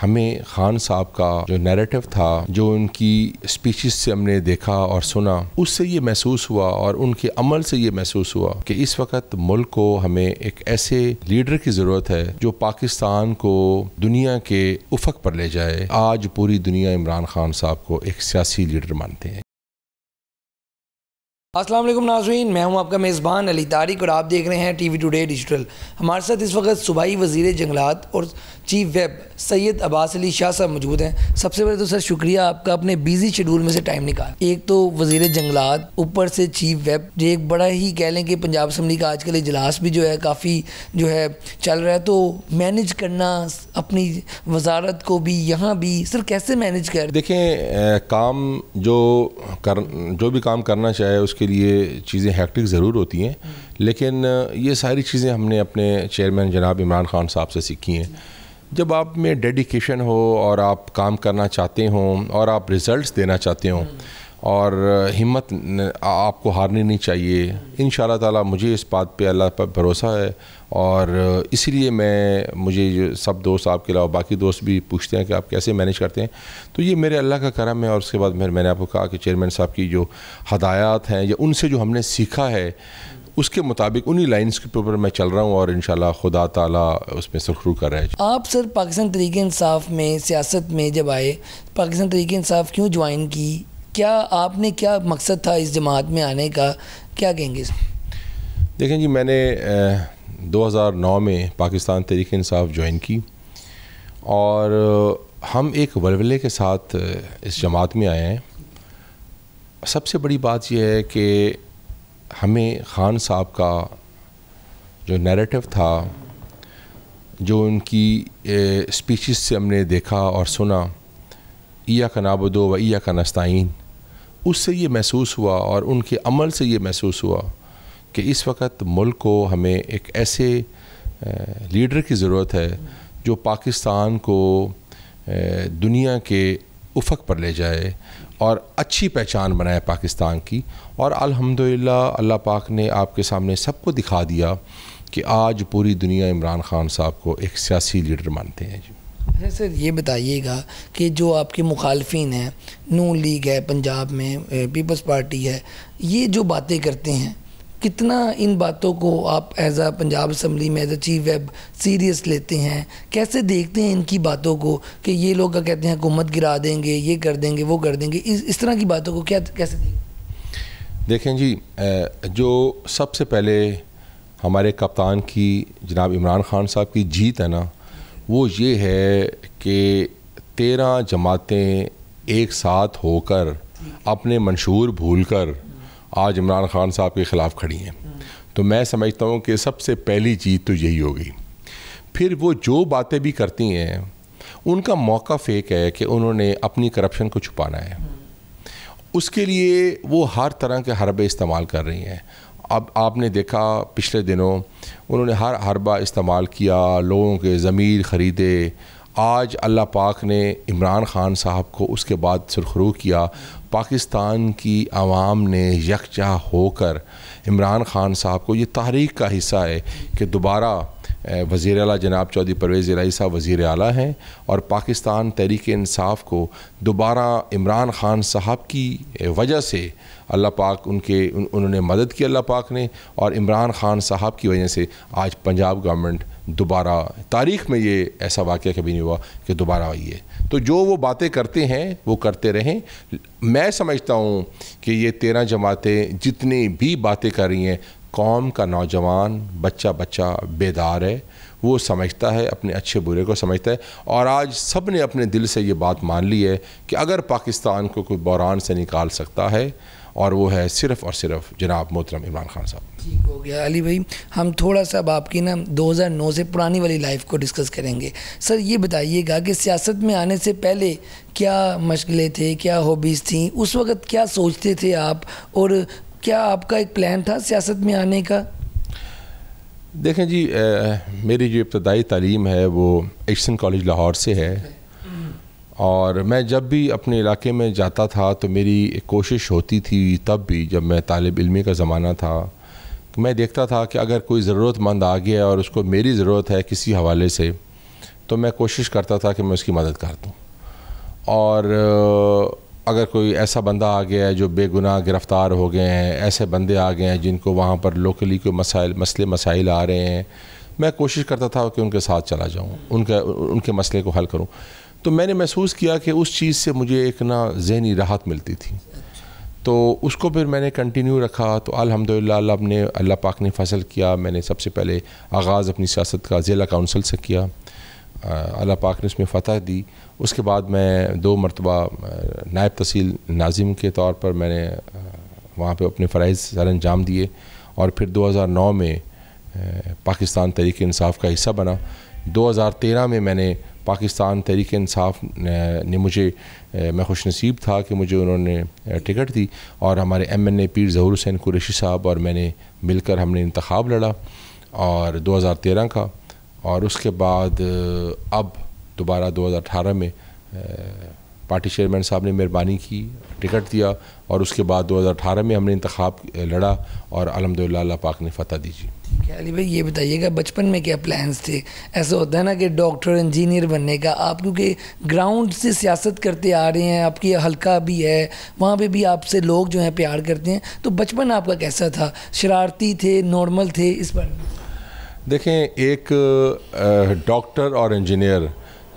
हमें खान साहब का जो नैरेटिव था जो उनकी स्पीचेस से हमने देखा और सुना उससे ये महसूस हुआ और उनके अमल से ये महसूस हुआ कि इस वक्त मुल्क को हमें एक ऐसे लीडर की ज़रूरत है जो पाकिस्तान को दुनिया के उफक पर ले जाए आज पूरी दुनिया इमरान खान साहब को एक सियासी लीडर मानते हैं अस्सलाम वालेकुम नाजरीन मैं हूं आपका मेज़बान अली तारिक और आप देख रहे हैं टीवी टुडे डिजिटल हमारे साथ इस वक्त सूबाई वजीर जंगलात और चीफ वेब सैयद अब्बास अली शाह साहब मौजूद हैं सबसे पहले तो सर शुक्रिया आपका अपने बिजी शेड्यूल में से टाइम निकाल एक तो वजीर जंगलात ऊपर से चीफ वेब जो एक बड़ा ही कह लें कि पंजाब असम्बली का आजकल इजलास भी जो है काफ़ी जो है चल रहा है तो मैनेज करना अपनी वजारत को भी यहाँ भी सर कैसे मैनेज कर देखें काम जो कर जो भी काम करना चाहे उसके उसके लिए चीज़ें हैक्टिक ज़रूर होती हैं लेकिन ये सारी चीज़ें हमने अपने चेयरमैन जनाब इमरान खान साहब से सीखी हैं जब आप में डेडिकेशन हो और आप काम करना चाहते हों और आप रिज़ल्ट देना चाहते हों और हिम्मत आपको हारनी नहीं चाहिए इन ताला मुझे इस बात पे अल्लाह पर भरोसा है और इसीलिए मैं मुझे सब दोस्त आपके अलावा बाकी दोस्त भी पूछते हैं कि आप कैसे मैनेज करते हैं तो ये मेरे अल्लाह का करम है और उसके बाद फिर मैंने आपको कहा कि चेयरमैन साहब की जो हदायत हैं या उनसे जो हमने सीखा है उसके मुताबिक उन्हीं लाइंस के ऊपर मैं चल रहा हूँ और इन खुदा ताला उसमें सुखरू कर रहे हैं आप सर पाकिस्तान तरीके में सियासत में जब आए पाकिस्तान तरीक़ानसाफ़ क्यों ज्वाइन की क्या आपने क्या मकसद था इस जमात में आने का क्या कहेंगे देखें जी मैंने दो हज़ार नौ में पाकिस्तान तरीक इंसाफ ज्वाइन की और हम एक वलवले के साथ इस जमात में आए हैं सबसे बड़ी बात यह है कि हमें ख़ान साहब का जो नैरेटिव था जो उनकी स्पीचेस से हमने देखा और सुना ईया का नाबदो व ईया का नस्ताइन उससे ये महसूस हुआ और उनके अमल से ये महसूस हुआ कि इस वक्त मुल्क को हमें एक ऐसे लीडर की ज़रूरत है जो पाकिस्तान को दुनिया के उफक पर ले जाए और अच्छी पहचान बनाए पाकिस्तान की और अल्हम्दुलिल्लाह अल्लाह पाक ने आपके सामने सबको दिखा दिया कि आज पूरी दुनिया इमरान खान साहब को एक सियासी लीडर मानते हैं जी अच्छा सर ये बताइएगा कि जो आपके मुखालफी हैं नू लीग है पंजाब में पीपल्स पार्टी है ये जो बातें करते हैं कितना इन बातों को आप एज आ पंजाब असम्बली में as a chief whip serious लेते हैं कैसे देखते हैं इनकी बातों को कि ये लोग क्या कहते हैं हुकूमत गिरा देंगे ये कर देंगे वो कर देंगे इस इस तरह की बातों को क्या कैसे देखें देखें जी जो सबसे पहले हमारे कप्तान की जनाब इमरान खान साहब की जीत है ना वो ये है कि तेरह जमातें एक साथ होकर अपने मंशूर भूल कर आज इमरान खान साहब के ख़िलाफ़ खड़ी हैं तो मैं समझता हूँ कि सबसे पहली चीज़ तो यही होगी फिर वो जो बातें भी करती हैं उनका मौका फेक है कि उन्होंने अपनी करप्शन को छुपाना है उसके लिए वो हर तरह के हरबे इस्तेमाल कर रही हैं अब आपने देखा पिछले दिनों उन्होंने हर हरबा इस्तेमाल किया लोगों के ज़मीर ख़रीदे आज अल्लाह पाक ने इमरान ख़ान साहब को उसके बाद सुरखरू किया पाकिस्तान की आवाम ने यकजा होकर इमरान ख़ान साहब को ये तहरीक का हिस्सा है कि दोबारा वज़ी अला जनाब चौधरी परवेज़ रही साहब वज़ी अला हैं और पाकिस्तान तहरीक इंसाफ को दोबारा इमरान ख़ान साहब की वजह से अल्लाह पाक उनके उन, उन्होंने मदद की अल्लाह पाक ने और इमरान ख़ान साहब की वजह से आज पंजाब गवर्नमेंट दोबारा तारीख़ में ये ऐसा वाक़ कभी नहीं हुआ कि दोबारा आई है तो जो वो बातें करते हैं वो करते रहें मैं समझता हूँ कि ये तेरह जमातें जितनी भी बातें कर रही हैं कौम का नौजवान बच्चा बच्चा बेदार है वो समझता है अपने अच्छे बुरे को समझता है और आज सब ने अपने दिल से ये बात मान ली है कि अगर पाकिस्तान को कोई बहरान से निकाल सकता है और वो है सिर्फ और सिर्फ जनाब मोहतरम इमरान खान साहब ठीक हो गया अली भाई हम थोड़ा सा अब आपकी ना 2009 से पुरानी वाली लाइफ को डिस्कस करेंगे सर ये बताइएगा कि सियासत में आने से पहले क्या मशगलें थे क्या हॉबीज़ थी उस वक़्त क्या सोचते थे आप और क्या आपका एक प्लान था सियासत में आने का देखें जी आ, मेरी जो इब्तदाई तलीम है वो एक्शन कॉलेज लाहौर से है और मैं जब भी अपने इलाके में जाता था तो मेरी कोशिश होती थी तब भी जब मैं तालब इलमी का ज़माना था मैं देखता था कि अगर कोई ज़रूरतमंद आ गया और उसको मेरी ज़रूरत है किसी हवाले से तो मैं कोशिश करता था कि मैं उसकी मदद कर दूँ और अगर कोई ऐसा बंदा आ गया है जो बेगुनाह गिरफ़्तार हो गए हैं ऐसे बंदे आ गए हैं जिनको वहाँ पर लोकली कोई मसाइल मसले मसाइल आ रहे हैं मैं कोशिश करता था कि उनके साथ चला जाऊँ उनका उनके मसले को हल करूँ तो मैंने महसूस किया कि उस चीज़ से मुझे एक ना जहनी राहत मिलती थी तो उसको फिर मैंने कंटिन्यू रखा तो अल्हम्दुलिल्लाह ने अल्लाह पाक ने फसल किया मैंने सबसे पहले आगाज़ अपनी सियासत का ज़िला काउंसिल से किया अल्लाह पाक ने उसमें फ़तह दी उसके बाद मैं दो मरतबा नायब तहसील नाजिम के तौर पर मैंने वहाँ पे अपने फ़रज़ सर अंजाम दिए और फिर 2009 में पाकिस्तान तहरीक इंसाफ का हिस्सा बना 2013 में मैंने पाकिस्तान तहरीक इंसाफ ने मुझे मैं खुश नसीब था कि मुझे उन्होंने टिकट दी और हमारे एम एन ए पीर जहूर हुसैन कुरेशी साहब और मैंने मिलकर हमने इंतखब लड़ा और 2013 का और उसके बाद अब दोबारा 2018 में पार्टी चेयरमैन साहब ने मेहरबानी की टिकट दिया और उसके बाद 2018 में हमने इंतखा लड़ा और अलहमदिल्ला पाक ने फतह दी जी क्या अली भाई ये बताइएगा बचपन में क्या प्लान्स थे ऐसा होता है ना कि डॉक्टर इंजीनियर बनने का आप क्योंकि ग्राउंड से सियासत करते आ रहे हैं आपकी हल्का भी है वहाँ पे भी आपसे लोग जो हैं प्यार करते हैं तो बचपन आपका कैसा था शरारती थे नॉर्मल थे इस पर देखें एक डॉक्टर और इंजीनियर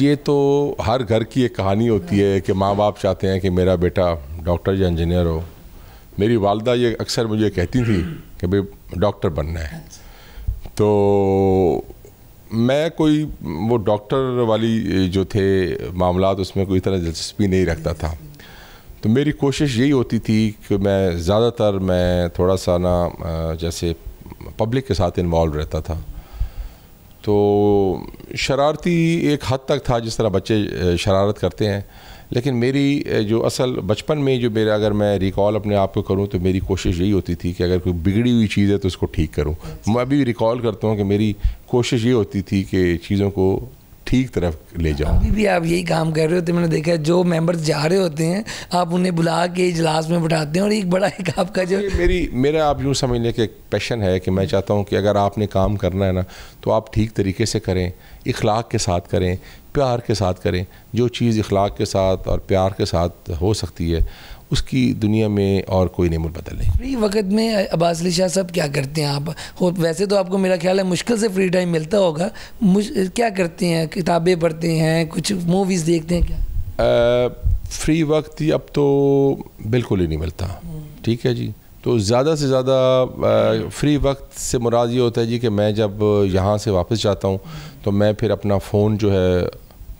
ये तो हर घर की एक कहानी होती है कि माँ बाप चाहते हैं कि मेरा बेटा डॉक्टर या इंजीनियर हो मेरी वालदा ये अक्सर मुझे कहती थी कि भाई डॉक्टर बनना है तो मैं कोई वो डॉक्टर वाली जो थे मामला उसमें कोई तरह दिलचस्पी नहीं रखता था तो मेरी कोशिश यही होती थी कि मैं ज़्यादातर मैं थोड़ा सा ना जैसे पब्लिक के साथ इन्वॉल्व रहता था तो शरारती एक हद तक था जिस तरह बच्चे शरारत करते हैं लेकिन मेरी जो असल बचपन में जो मेरा अगर मैं रिकॉल अपने आप को करूं तो मेरी कोशिश यही होती थी कि अगर कोई बिगड़ी हुई चीज़ है तो उसको ठीक करूं मैं अभी रिकॉल करता हूं कि मेरी कोशिश ये होती थी कि चीज़ों को ठीक तरफ ले जाओ अभी भी आप यही काम कर रहे होते मैंने देखा जो मेम्बर जा रहे होते हैं आप उन्हें बुला के इजलास में बैठाते हैं और एक बड़ा एक आपका जो मेरी मेरा आप यूँ समझ लें कि एक पैशन है कि मैं चाहता हूँ कि अगर आपने काम करना है ना तो आप ठीक तरीके से करें इखलाक के साथ करें प्यार के साथ करें जो चीज़ इखलाक के साथ और प्यार के साथ हो सकती है उसकी दुनिया में और कोई नहीं बदल नहीं फ्री वक्त में अब्बास अली शाह साहब क्या करते हैं आप हो वैसे तो आपको मेरा ख्याल है मुश्किल से फ्री टाइम मिलता होगा क्या करते हैं किताबें पढ़ते हैं कुछ मूवीज़ देखते हैं क्या आ, फ्री वक्त ही अब तो बिल्कुल ही नहीं मिलता ठीक है जी तो ज़्यादा से ज़्यादा फ्री वक्त से मुराद ये होता है जी कि मैं जब यहाँ से वापस जाता हूँ तो मैं फिर अपना फ़ोन जो है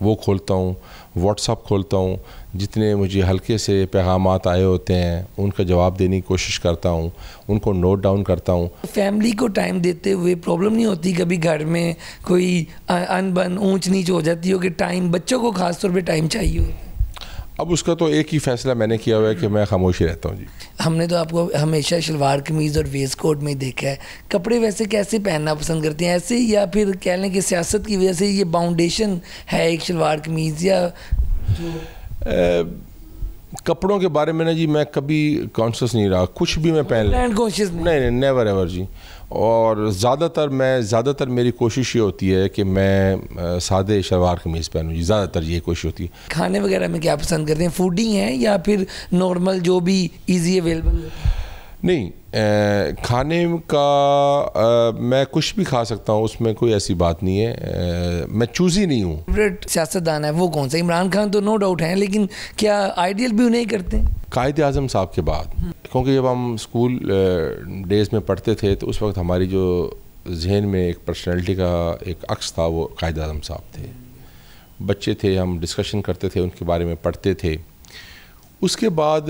वो खोलता हूँ व्हाट्सअप खोलता हूँ जितने मुझे हल्के से पैगाम आए होते हैं उनका जवाब देने की कोशिश करता हूँ उनको नोट डाउन करता हूँ फैमिली को टाइम देते हुए प्रॉब्लम नहीं होती कभी घर में कोई अनबन ऊंच नीच हो जाती हो कि टाइम बच्चों को खासतौर पर टाइम चाहिए अब उसका तो एक ही फैसला मैंने किया हुआ है कि मैं खामोशी रहता हूँ जी हमने तो आपको हमेशा शलवार कमीज़ और वेस्ट कोट में देखा है कपड़े वैसे कैसे पहनना पसंद करते हैं ऐसे या फिर कह लें कि सियासत की वजह से ये बाउंडेशन है एक शलवार कमीज़ या जो... कपड़ों के बारे में ना जी मैं कभी कॉन्शस नहीं रहा कुछ भी मैं पहन ब्रांड कॉन्शियस नहीं नहीं नेवर एवर जी और ज़्यादातर मैं ज़्यादातर मेरी कोशिश ये होती है कि मैं सादे शलवार कमीज़ पहनूँ जी ज़्यादातर ये कोशिश होती है खाने वगैरह में क्या पसंद करते हैं फूडिंग है या फिर नॉर्मल जो भी ईजी अवेलेबल नहीं ए, खाने का ए, मैं कुछ भी खा सकता हूँ उसमें कोई ऐसी बात नहीं है ए, मैं चूज ही नहीं हूँ फेवरेट सियासतदान है वो कौन सा इमरान खान तो नो डाउट हैं लेकिन क्या आइडियल भी उन्हें करते कायद अजम साहब के बाद क्योंकि जब हम स्कूल डेज में पढ़ते थे तो उस वक्त हमारी जो जहन में एक पर्सनैलिटी का एक अक्स था वो कायद अजम साहब थे बच्चे थे हम डिस्कशन करते थे उनके बारे में पढ़ते थे उसके बाद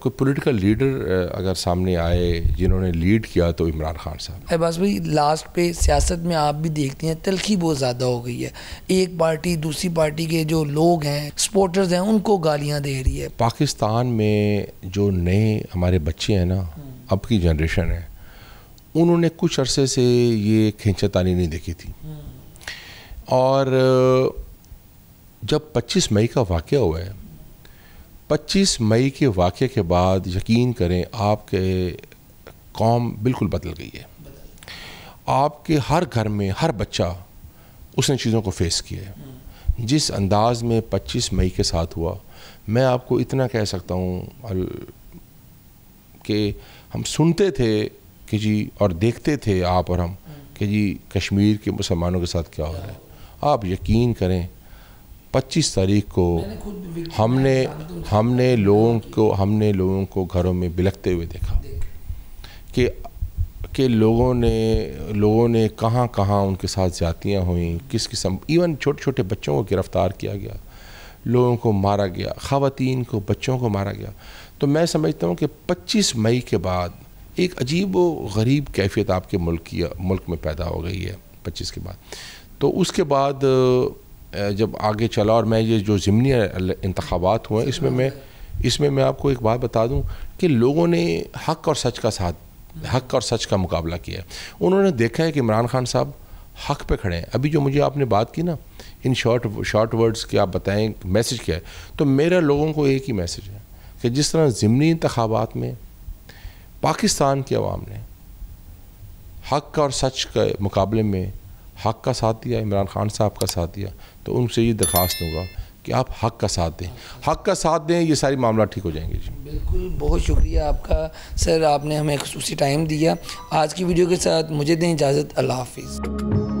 कोई पॉलिटिकल लीडर अगर सामने आए जिन्होंने लीड किया तो इमरान खान साहब अब्बास भाई लास्ट पे सियासत में आप भी देखते हैं तलखी बहुत ज़्यादा हो गई है एक पार्टी दूसरी पार्टी के जो लोग हैं सपोर्टर्स हैं उनको गालियाँ दे रही है पाकिस्तान में जो नए हमारे बच्चे हैं ना अब की जनरेशन है उन्होंने कुछ अरसे से ये खींचतानी नहीं देखी थी हम्म। और जब 25 मई का वाक़ हुआ है पच्चीस मई के वाक़े के बाद यकीन करें आपके कौम बिल्कुल बदल गई है आपके हर घर में हर बच्चा उसने चीज़ों को फेस किया है जिस अंदाज में 25 मई के साथ हुआ मैं आपको इतना कह सकता हूँ कि हम सुनते थे कि जी और देखते थे आप और हम कि जी कश्मीर के मुसलमानों के साथ क्या हो रहा है आप यकीन करें 25 तारीख को हमने हमने लोगों को हमने लोगों को घरों में बिलखते हुए देखा कि के लोगों ने लोगों ने कहाँ कहाँ उनके साथ जातियाँ हुई किस किस्म इवन छोटे छोटे बच्चों को गिरफ़्तार किया गया लोगों को मारा गया ख़वान को बच्चों को मारा गया तो मैं समझता हूँ कि 25 मई के बाद एक अजीब व गरीब कैफियत आपके मुल्क की मुल्क में पैदा हो गई है 25 के बाद तो उसके बाद जब आगे चला और मैं ये जो ज़मनी इंतबात हुए इसमें मैं इसमें मैं आपको एक बात बता दूं कि लोगों ने हक और सच का साथ हम्म। हक और सच का मुकाबला किया उन्होंने देखा है कि इमरान खान साहब हक पे खड़े हैं अभी जो मुझे आपने बात की ना इन शॉर्ट शॉर्ट वर्ड्स के आप बताएं मैसेज क्या है तो मेरा लोगों को एक ही मैसेज है कि जिस तरह ज़मनी इंतबात में पाकिस्तान की आवाम ने हक और सच के मुकाबले में हक का साथ दिया इमरान खान साहब का साथ दिया तो उनसे ये दरख्वास्त होगा कि आप हक का साथ दें हक का साथ दें ये सारी मामला ठीक हो जाएंगे जी बिल्कुल बहुत शुक्रिया आपका सर आपने हमें खसूस टाइम दिया आज की वीडियो के साथ मुझे दें इजाज़त अल्लाह हाफिज़